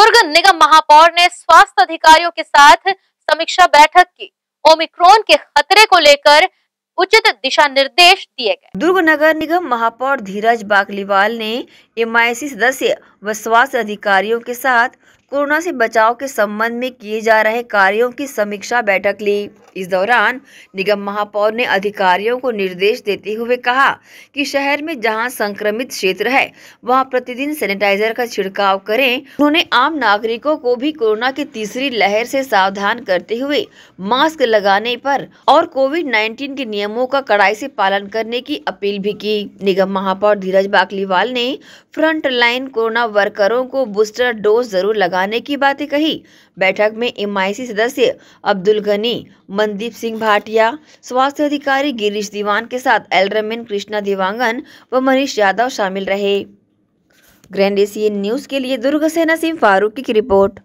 दुर्ग निगम महापौर ने स्वास्थ्य अधिकारियों के साथ समीक्षा बैठक की ओमिक्रोन के खतरे को लेकर उचित दिशा निर्देश दिए गए दुर्ग नगर निगम महापौर धीरज बागलीवाल ने एम सदस्य व स्वास्थ्य अधिकारियों के साथ कोरोना से बचाव के संबंध में किए जा रहे कार्यों की समीक्षा बैठक ली इस दौरान निगम महापौर ने अधिकारियों को निर्देश देते हुए कहा कि शहर में जहां संक्रमित क्षेत्र है वहां प्रतिदिन सैनिटाइजर का छिड़काव करें उन्होंने आम नागरिकों को भी कोरोना की तीसरी लहर से सावधान करते हुए मास्क लगाने पर और कोविड नाइन्टीन के नियमों का कड़ाई से पालन करने की अपील भी की निगम महापौर धीरज बाकलीवाल ने फ्रंट लाइन कोरोना वर्करों को बूस्टर डोज जरूर लगा लगाने की बातें कही बैठक में एम सदस्य अब्दुल गनी मनदीप सिंह भाटिया स्वास्थ्य अधिकारी गिरीश दीवान के साथ एलरमेन कृष्णा दिवांगन व मनीष यादव शामिल रहे ग्रैंड एशियन न्यूज के लिए दुर्ग सेना सिंह फारूक की रिपोर्ट